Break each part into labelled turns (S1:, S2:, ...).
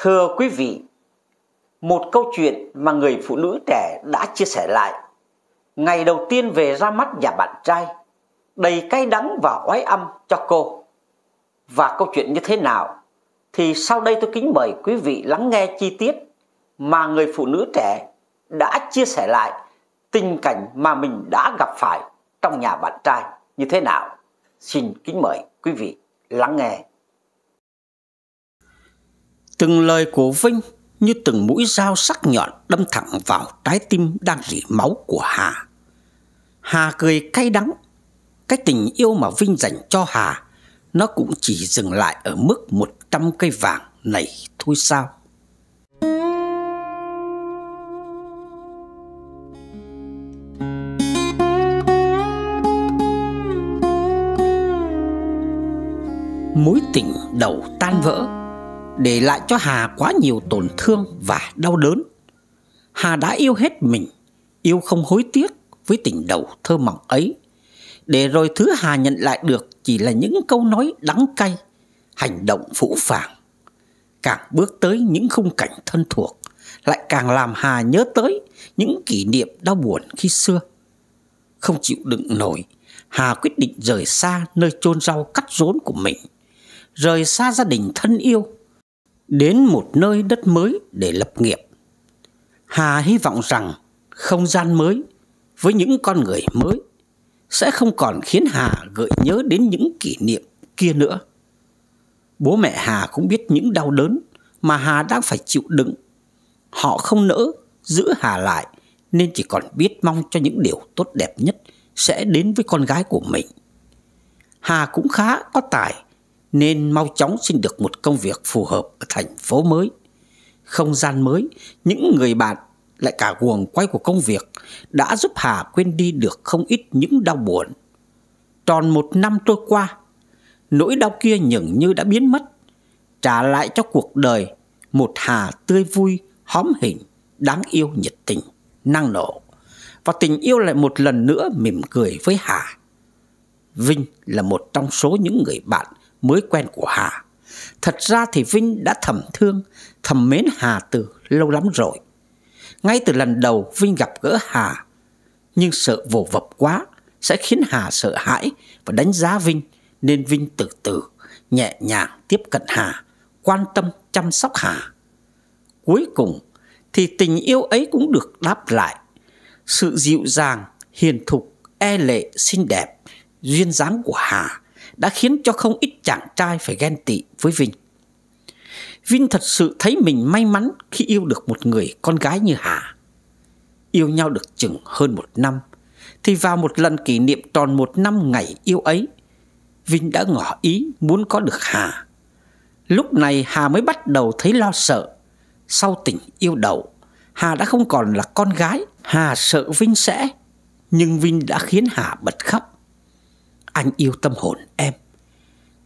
S1: Thưa quý vị, một câu chuyện mà người phụ nữ trẻ đã chia sẻ lại. Ngày đầu tiên về ra mắt nhà bạn trai, đầy cay đắng và oái âm cho cô. Và câu chuyện như thế nào? Thì sau đây tôi kính mời quý vị lắng nghe chi tiết mà người phụ nữ trẻ đã chia sẻ lại tình cảnh mà mình đã gặp phải trong nhà bạn trai như thế nào. Xin kính mời quý vị lắng nghe. Từng lời của Vinh như từng mũi dao sắc nhọn đâm thẳng vào trái tim đang rỉ máu của Hà. Hà cười cay đắng. Cái tình yêu mà Vinh dành cho Hà, nó cũng chỉ dừng lại ở mức 100 cây vàng này thôi sao? Mối tình đầu tan vỡ để lại cho Hà quá nhiều tổn thương và đau đớn. Hà đã yêu hết mình, yêu không hối tiếc với tình đầu thơ mộng ấy. Để rồi thứ Hà nhận lại được chỉ là những câu nói đắng cay, hành động phũ phàng. Càng bước tới những khung cảnh thân thuộc, lại càng làm Hà nhớ tới những kỷ niệm đau buồn khi xưa. Không chịu đựng nổi, Hà quyết định rời xa nơi chôn rau cắt rốn của mình, rời xa gia đình thân yêu đến một nơi đất mới để lập nghiệp. Hà hy vọng rằng không gian mới với những con người mới sẽ không còn khiến Hà gợi nhớ đến những kỷ niệm kia nữa. Bố mẹ Hà cũng biết những đau đớn mà Hà đang phải chịu đựng. Họ không nỡ giữ Hà lại nên chỉ còn biết mong cho những điều tốt đẹp nhất sẽ đến với con gái của mình. Hà cũng khá có tài nên mau chóng xin được một công việc phù hợp ở thành phố mới. Không gian mới, những người bạn lại cả guồng quay của công việc đã giúp Hà quên đi được không ít những đau buồn. Tròn một năm trôi qua, nỗi đau kia nhường như đã biến mất, trả lại cho cuộc đời một Hà tươi vui, hóm hình, đáng yêu nhiệt tình, năng nổ. Và tình yêu lại một lần nữa mỉm cười với Hà. Vinh là một trong số những người bạn mới quen của Hà. Thật ra thì Vinh đã thầm thương, thầm mến Hà từ lâu lắm rồi. Ngay từ lần đầu Vinh gặp gỡ Hà, nhưng sợ vồ vập quá sẽ khiến Hà sợ hãi và đánh giá Vinh, nên Vinh từ từ, nhẹ nhàng tiếp cận Hà, quan tâm chăm sóc Hà. Cuối cùng thì tình yêu ấy cũng được đáp lại. Sự dịu dàng, hiền thục, e lệ, xinh đẹp, duyên dáng của Hà đã khiến cho không ít chàng trai phải ghen tị với Vinh. Vinh thật sự thấy mình may mắn khi yêu được một người con gái như Hà. Yêu nhau được chừng hơn một năm, thì vào một lần kỷ niệm tròn một năm ngày yêu ấy, Vinh đã ngỏ ý muốn có được Hà. Lúc này Hà mới bắt đầu thấy lo sợ. Sau tình yêu đầu, Hà đã không còn là con gái, Hà sợ Vinh sẽ. Nhưng Vinh đã khiến Hà bật khóc. Anh yêu tâm hồn em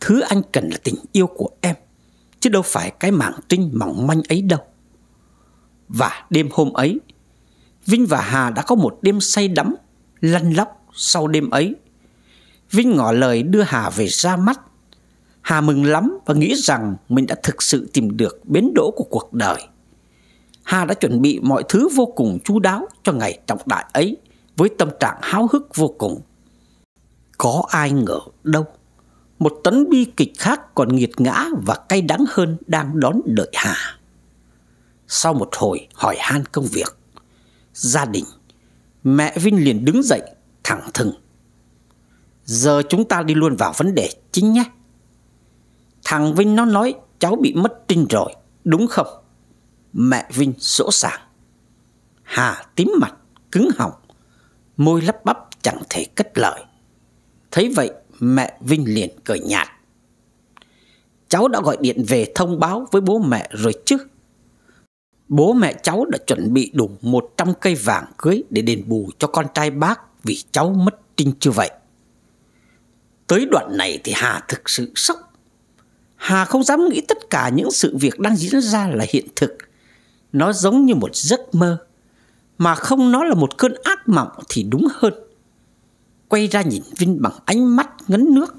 S1: Thứ anh cần là tình yêu của em Chứ đâu phải cái mảng trinh mỏng manh ấy đâu Và đêm hôm ấy Vinh và Hà đã có một đêm say đắm Lăn lóc sau đêm ấy Vinh ngỏ lời đưa Hà về ra mắt Hà mừng lắm và nghĩ rằng mình đã thực sự tìm được bến đỗ của cuộc đời. Hà đã chuẩn bị mọi thứ vô cùng chú đáo cho ngày trọng đại ấy với tâm trạng háo hức vô cùng. Có ai ngờ đâu Một tấn bi kịch khác còn nghiệt ngã Và cay đắng hơn đang đón đợi Hà Sau một hồi hỏi han công việc Gia đình Mẹ Vinh liền đứng dậy Thẳng thừng Giờ chúng ta đi luôn vào vấn đề chính nhé Thằng Vinh nó nói cháu bị mất trinh rồi Đúng không Mẹ Vinh sỗ sàng Hà tím mặt cứng họng Môi lắp bắp chẳng thể cất lời Thấy vậy mẹ Vinh liền cười nhạt Cháu đã gọi điện về thông báo với bố mẹ rồi chứ Bố mẹ cháu đã chuẩn bị đủ 100 cây vàng cưới để đền bù cho con trai bác vì cháu mất trinh chưa vậy. Tới đoạn này thì Hà thực sự sốc. Hà không dám nghĩ tất cả những sự việc đang diễn ra là hiện thực. Nó giống như một giấc mơ. Mà không nó là một cơn ác mộng thì đúng hơn quay ra nhìn Vinh bằng ánh mắt ngấn nước.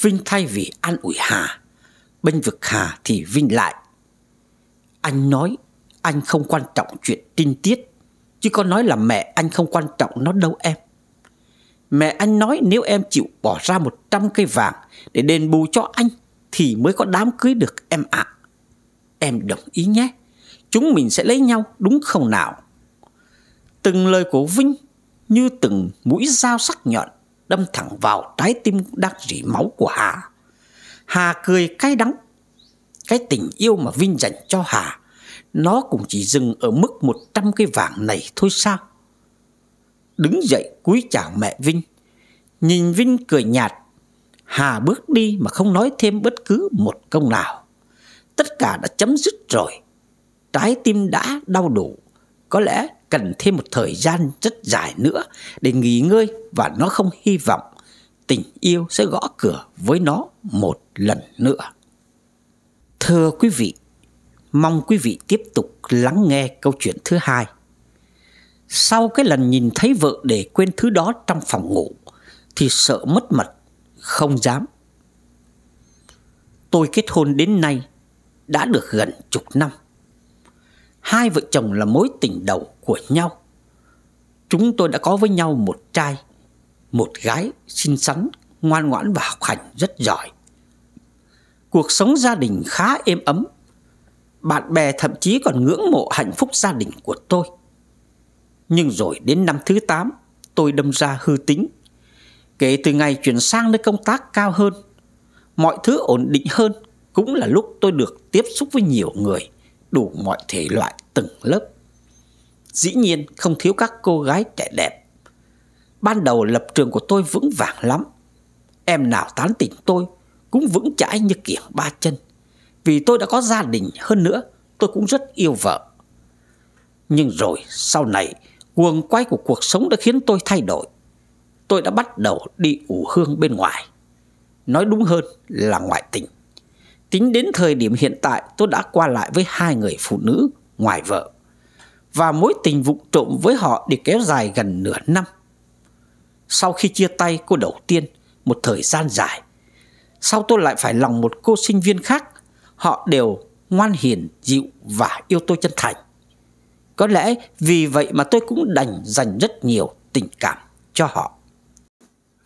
S1: Vinh thay vì an ủi Hà, bên vực Hà thì Vinh lại. Anh nói anh không quan trọng chuyện tin tiết, chứ có nói là mẹ anh không quan trọng nó đâu em. Mẹ anh nói nếu em chịu bỏ ra 100 cây vàng để đền bù cho anh thì mới có đám cưới được em ạ. Em đồng ý nhé, chúng mình sẽ lấy nhau đúng không nào? Từng lời của Vinh như từng mũi dao sắc nhọn đâm thẳng vào trái tim đang rỉ máu của Hà. Hà cười cay đắng. Cái tình yêu mà Vinh dành cho Hà, nó cũng chỉ dừng ở mức 100 cây vàng này thôi sao? Đứng dậy cúi chào mẹ Vinh. Nhìn Vinh cười nhạt, Hà bước đi mà không nói thêm bất cứ một câu nào. Tất cả đã chấm dứt rồi. Trái tim đã đau đủ. Có lẽ cần thêm một thời gian rất dài nữa để nghỉ ngơi và nó không hy vọng tình yêu sẽ gõ cửa với nó một lần nữa. Thưa quý vị, mong quý vị tiếp tục lắng nghe câu chuyện thứ hai. Sau cái lần nhìn thấy vợ để quên thứ đó trong phòng ngủ thì sợ mất mật, không dám. Tôi kết hôn đến nay đã được gần chục năm Hai vợ chồng là mối tình đầu của nhau Chúng tôi đã có với nhau một trai Một gái xinh xắn, ngoan ngoãn và học hành rất giỏi Cuộc sống gia đình khá êm ấm Bạn bè thậm chí còn ngưỡng mộ hạnh phúc gia đình của tôi Nhưng rồi đến năm thứ 8 Tôi đâm ra hư tính Kể từ ngày chuyển sang nơi công tác cao hơn Mọi thứ ổn định hơn Cũng là lúc tôi được tiếp xúc với nhiều người đủ mọi thể loại từng lớp. Dĩ nhiên không thiếu các cô gái trẻ đẹp. Ban đầu lập trường của tôi vững vàng lắm. Em nào tán tỉnh tôi cũng vững chãi như kiểng ba chân. Vì tôi đã có gia đình hơn nữa, tôi cũng rất yêu vợ. Nhưng rồi sau này, quần quay của cuộc sống đã khiến tôi thay đổi. Tôi đã bắt đầu đi ủ hương bên ngoài. Nói đúng hơn là ngoại tình. Tính đến thời điểm hiện tại tôi đã qua lại với hai người phụ nữ ngoài vợ Và mối tình vụng trộm với họ được kéo dài gần nửa năm Sau khi chia tay cô đầu tiên một thời gian dài Sau tôi lại phải lòng một cô sinh viên khác Họ đều ngoan hiền, dịu và yêu tôi chân thành Có lẽ vì vậy mà tôi cũng đành dành rất nhiều tình cảm cho họ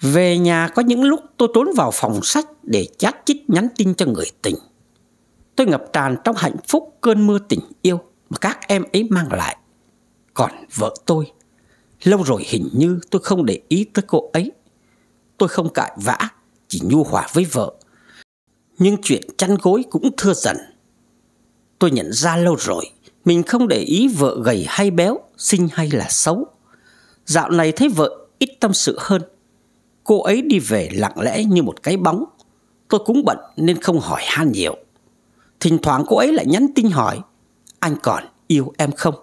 S1: về nhà có những lúc tôi trốn vào phòng sách để chát chít nhắn tin cho người tình. Tôi ngập tràn trong hạnh phúc cơn mưa tình yêu mà các em ấy mang lại. Còn vợ tôi, lâu rồi hình như tôi không để ý tới cô ấy. Tôi không cãi vã, chỉ nhu hòa với vợ. Nhưng chuyện chăn gối cũng thưa dần. Tôi nhận ra lâu rồi, mình không để ý vợ gầy hay béo, xinh hay là xấu. Dạo này thấy vợ ít tâm sự hơn Cô ấy đi về lặng lẽ như một cái bóng Tôi cũng bận nên không hỏi han nhiều Thỉnh thoảng cô ấy lại nhắn tin hỏi Anh còn yêu em không?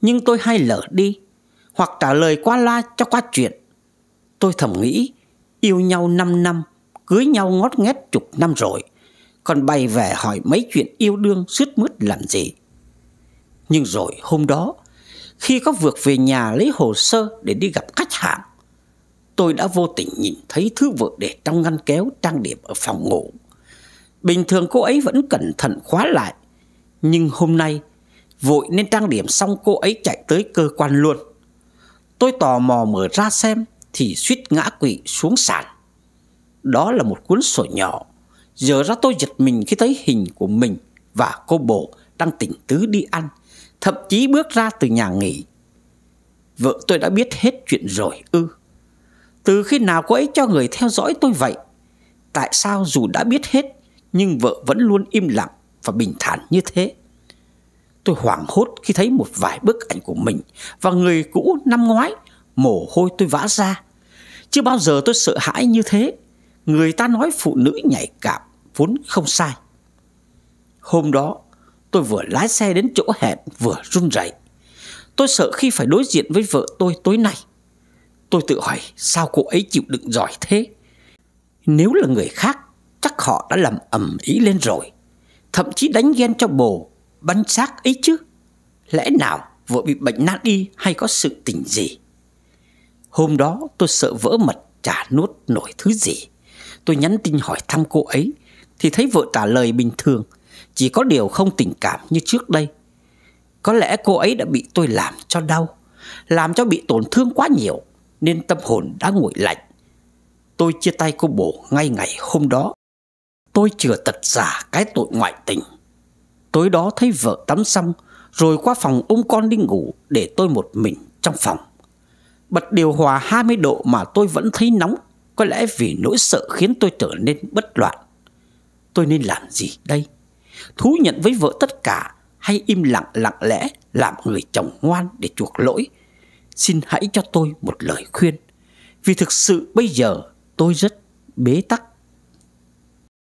S1: Nhưng tôi hay lỡ đi Hoặc trả lời qua la cho qua chuyện Tôi thầm nghĩ Yêu nhau 5 năm Cưới nhau ngót nghét chục năm rồi Còn bay về hỏi mấy chuyện yêu đương Sứt mướt làm gì Nhưng rồi hôm đó Khi có vượt về nhà lấy hồ sơ Để đi gặp khách hàng tôi đã vô tình nhìn thấy thứ vợ để trong ngăn kéo trang điểm ở phòng ngủ. Bình thường cô ấy vẫn cẩn thận khóa lại, nhưng hôm nay vội nên trang điểm xong cô ấy chạy tới cơ quan luôn. Tôi tò mò mở ra xem thì suýt ngã quỵ xuống sàn. Đó là một cuốn sổ nhỏ. Giờ ra tôi giật mình khi thấy hình của mình và cô bộ đang tỉnh tứ đi ăn, thậm chí bước ra từ nhà nghỉ. Vợ tôi đã biết hết chuyện rồi ư? Từ khi nào cô ấy cho người theo dõi tôi vậy Tại sao dù đã biết hết Nhưng vợ vẫn luôn im lặng Và bình thản như thế Tôi hoảng hốt khi thấy một vài bức ảnh của mình Và người cũ năm ngoái Mồ hôi tôi vã ra Chưa bao giờ tôi sợ hãi như thế Người ta nói phụ nữ nhạy cảm Vốn không sai Hôm đó tôi vừa lái xe đến chỗ hẹn Vừa run rẩy Tôi sợ khi phải đối diện với vợ tôi tối nay Tôi tự hỏi sao cô ấy chịu đựng giỏi thế Nếu là người khác Chắc họ đã làm ẩm ý lên rồi Thậm chí đánh ghen cho bồ Bắn xác ấy chứ Lẽ nào vợ bị bệnh nan y Hay có sự tình gì Hôm đó tôi sợ vỡ mật Chả nuốt nổi thứ gì Tôi nhắn tin hỏi thăm cô ấy Thì thấy vợ trả lời bình thường Chỉ có điều không tình cảm như trước đây Có lẽ cô ấy đã bị tôi làm cho đau Làm cho bị tổn thương quá nhiều nên tâm hồn đã nguội lạnh. Tôi chia tay cô bổ ngay ngày hôm đó. Tôi chừa tật giả cái tội ngoại tình. Tối đó thấy vợ tắm xong rồi qua phòng ôm con đi ngủ để tôi một mình trong phòng. Bật điều hòa 20 độ mà tôi vẫn thấy nóng, có lẽ vì nỗi sợ khiến tôi trở nên bất loạn. Tôi nên làm gì đây? Thú nhận với vợ tất cả hay im lặng lặng lẽ làm người chồng ngoan để chuộc lỗi xin hãy cho tôi một lời khuyên vì thực sự bây giờ tôi rất bế tắc